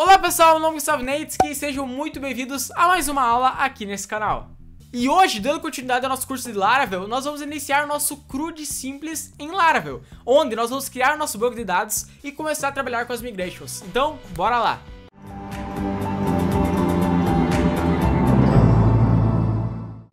Olá pessoal, meu nome é Gustavo Neitzki e sejam muito bem-vindos a mais uma aula aqui nesse canal. E hoje, dando continuidade ao nosso curso de Laravel, nós vamos iniciar o nosso CRUD simples em Laravel, onde nós vamos criar nosso banco de dados e começar a trabalhar com as migrations. Então, bora lá!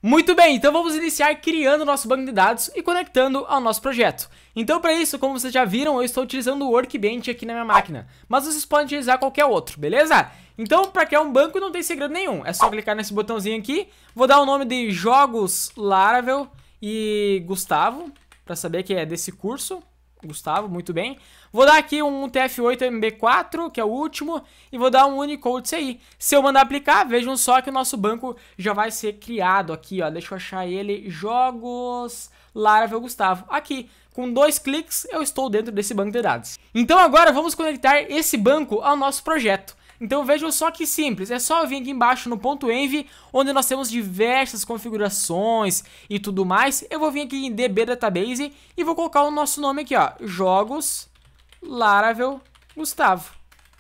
Muito bem, então vamos iniciar criando nosso banco de dados e conectando ao nosso projeto. Então para isso, como vocês já viram, eu estou utilizando o Workbench aqui na minha máquina, mas vocês podem utilizar qualquer outro, beleza? Então para criar um banco não tem segredo nenhum, é só clicar nesse botãozinho aqui, vou dar o nome de Jogos Laravel e Gustavo, para saber que é desse curso. Gustavo, muito bem. Vou dar aqui um TF8MB4, que é o último, e vou dar um Unicode CI. Se eu mandar aplicar, vejam só que o nosso banco já vai ser criado aqui, ó. Deixa eu achar ele, jogos Laravel Gustavo. Aqui, com dois cliques eu estou dentro desse banco de dados. Então agora vamos conectar esse banco ao nosso projeto. Então vejam só que simples, é só vir aqui embaixo no ponto .env, onde nós temos diversas configurações e tudo mais. Eu vou vir aqui em DB Database e vou colocar o nosso nome aqui, ó, Jogos Laravel Gustavo.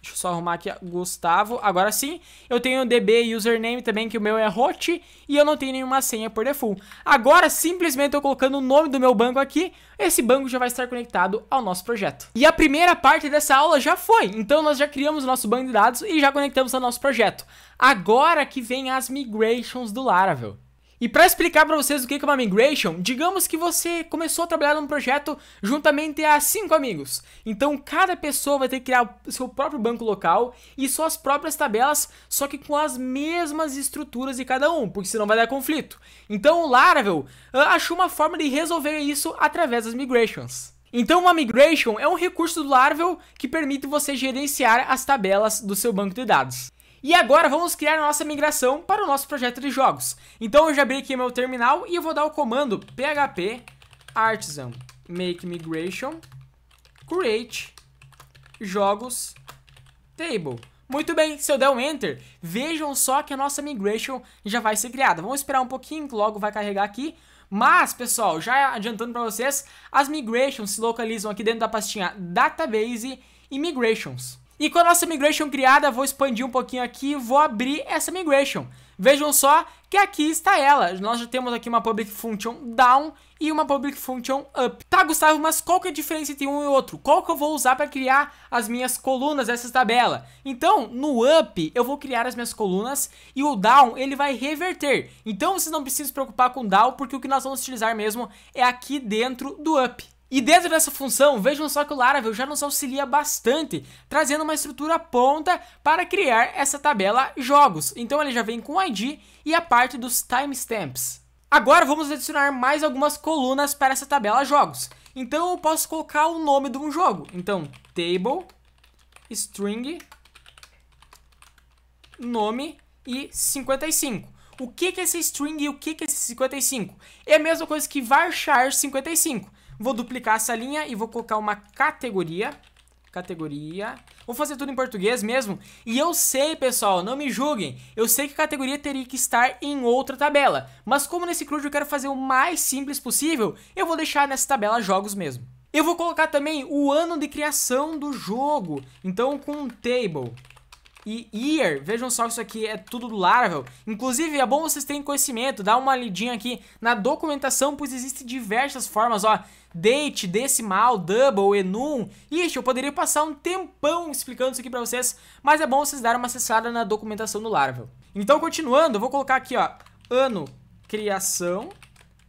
Deixa eu só arrumar aqui, Gustavo. Agora sim, eu tenho o DB username também, que o meu é Hot, e eu não tenho nenhuma senha por default. Agora, simplesmente eu colocando o nome do meu banco aqui, esse banco já vai estar conectado ao nosso projeto. E a primeira parte dessa aula já foi, então nós já criamos o nosso banco de dados e já conectamos ao nosso projeto. Agora que vem as migrations do Laravel. E para explicar para vocês o que é uma migration, digamos que você começou a trabalhar num projeto juntamente a cinco amigos. Então cada pessoa vai ter que criar o seu próprio banco local e suas próprias tabelas, só que com as mesmas estruturas de cada um, porque senão vai dar conflito. Então o Laravel ah, achou uma forma de resolver isso através das migrations. Então, uma migration é um recurso do Laravel que permite você gerenciar as tabelas do seu banco de dados. E agora vamos criar nossa migração para o nosso projeto de jogos. Então eu já abri aqui meu terminal e eu vou dar o comando php artisan make migration create jogos table. Muito bem, se eu der um enter, vejam só que a nossa migration já vai ser criada. Vamos esperar um pouquinho que logo vai carregar aqui. Mas, pessoal, já adiantando para vocês, as migrations se localizam aqui dentro da pastinha database e migrations. E com a nossa migration criada, vou expandir um pouquinho aqui e vou abrir essa migration. Vejam só que aqui está ela. Nós já temos aqui uma public function down e uma public function up. Tá, Gustavo, mas qual que é a diferença entre um e outro? Qual que eu vou usar para criar as minhas colunas essas tabela? Então, no up, eu vou criar as minhas colunas e o down, ele vai reverter. Então, vocês não precisam se preocupar com down, porque o que nós vamos utilizar mesmo é aqui dentro do up. E dentro dessa função, vejam só que o Laravel já nos auxilia bastante, trazendo uma estrutura ponta para criar essa tabela jogos. Então ele já vem com o ID e a parte dos timestamps. Agora vamos adicionar mais algumas colunas para essa tabela jogos. Então eu posso colocar o nome de um jogo. Então, table, string, nome e 55. O que, que é esse string e o que, que é esse 55? É a mesma coisa que varchar 55. Vou duplicar essa linha e vou colocar uma categoria. Categoria. Vou fazer tudo em português mesmo. E eu sei, pessoal, não me julguem. Eu sei que a categoria teria que estar em outra tabela. Mas como nesse CRUD eu quero fazer o mais simples possível, eu vou deixar nessa tabela jogos mesmo. Eu vou colocar também o ano de criação do jogo. Então, com um table e Year. Vejam só que isso aqui é tudo do Laravel. Inclusive, é bom vocês terem conhecimento, dá uma lidinha aqui na documentação, pois existem diversas formas, ó date, decimal, double, enum. Ixi, eu poderia passar um tempão explicando isso aqui pra vocês, mas é bom vocês darem uma acessada na documentação do Laravel. Então, continuando, eu vou colocar aqui, ó, ano, criação,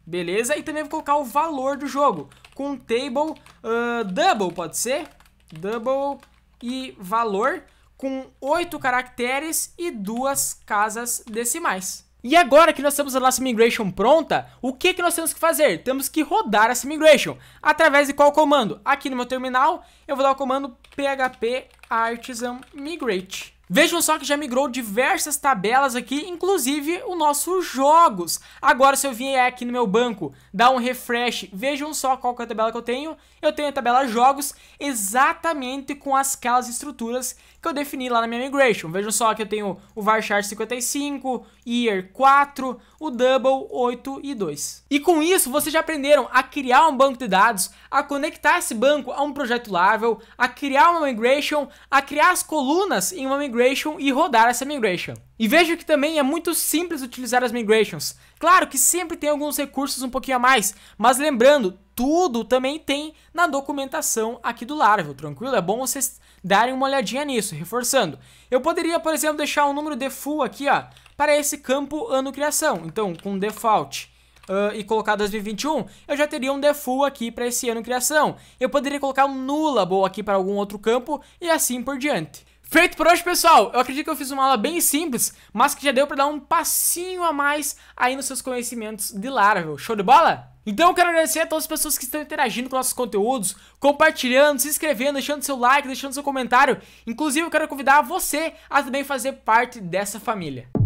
beleza? E também vou colocar o valor do jogo, com table, uh, double, pode ser? Double e valor com 8 caracteres e duas casas decimais. E agora que nós temos a nossa migration pronta, o que, que nós temos que fazer? Temos que rodar essa migration. Através de qual comando? Aqui no meu terminal, eu vou dar o comando php artisan migrate. Vejam só que já migrou diversas tabelas aqui, inclusive o nosso jogos. Agora se eu vier aqui no meu banco, dar um refresh, vejam só qual é a tabela que eu tenho. Eu tenho a tabela jogos exatamente com as estruturas que eu defini lá na minha migration. Vejam só que eu tenho o varchar 55, year 4, o double 8 e 2. E com isso, vocês já aprenderam a criar um banco de dados, a conectar esse banco a um projeto Laravel, a criar uma migration, a criar as colunas em uma migration e rodar essa migration. E vejo que também é muito simples utilizar as migrations. Claro que sempre tem alguns recursos um pouquinho a mais, mas lembrando, tudo também tem na documentação aqui do Laravel, tranquilo? É bom vocês darem uma olhadinha nisso, reforçando. Eu poderia, por exemplo, deixar um número de full aqui, ó, para esse campo ano criação. Então, com default Uh, e colocar 2021, eu já teria um default aqui para esse ano criação. Eu poderia colocar um nullable aqui para algum outro campo e assim por diante. Feito por hoje, pessoal. Eu acredito que eu fiz uma aula bem simples, mas que já deu para dar um passinho a mais aí nos seus conhecimentos de Laravel. Show de bola? Então eu quero agradecer a todas as pessoas que estão interagindo com nossos conteúdos, compartilhando, se inscrevendo, deixando seu like, deixando seu comentário. Inclusive, eu quero convidar você a também fazer parte dessa família.